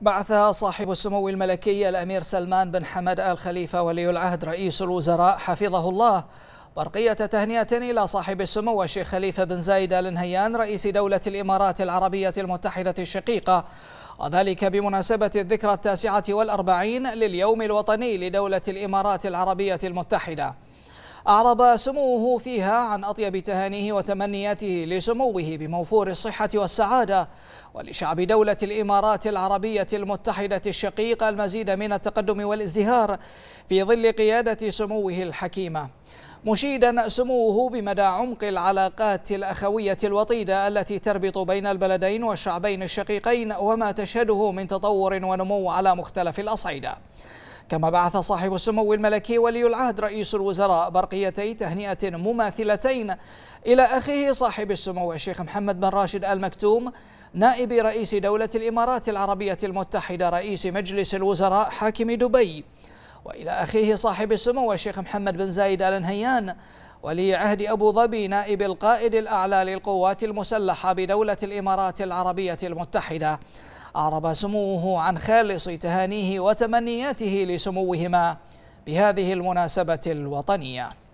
بعثها صاحب السمو الملكي الأمير سلمان بن حمد آل خليفة ولي العهد رئيس الوزراء حفظه الله برقية تهنئة إلى صاحب السمو الشيخ خليفة بن زايد آل نهيان رئيس دولة الإمارات العربية المتحدة الشقيقة وذلك بمناسبة الذكرى التاسعة والأربعين لليوم الوطني لدولة الإمارات العربية المتحدة أعرب سموه فيها عن أطيب تهانيه وتمنياته لسموه بموفور الصحة والسعادة ولشعب دولة الإمارات العربية المتحدة الشقيقة المزيد من التقدم والازدهار في ظل قيادة سموه الحكيمة مشيدا سموه بمدى عمق العلاقات الأخوية الوطيدة التي تربط بين البلدين والشعبين الشقيقين وما تشهده من تطور ونمو على مختلف الأصعدة كما بعث صاحب السمو الملكي ولي العهد رئيس الوزراء برقيتي تهنئة مماثلتين إلى أخيه صاحب السمو الشيخ محمد بن راشد آل مكتوم نائب رئيس دولة الإمارات العربية المتحدة رئيس مجلس الوزراء حاكم دبي وإلى أخيه صاحب السمو الشيخ محمد بن زايد آل نهيان ولي عهد أبو ظبي نائب القائد الأعلى للقوات المسلحة بدولة الإمارات العربية المتحدة أعرب سموه عن خالص تهانيه وتمنياته لسموهما بهذه المناسبة الوطنية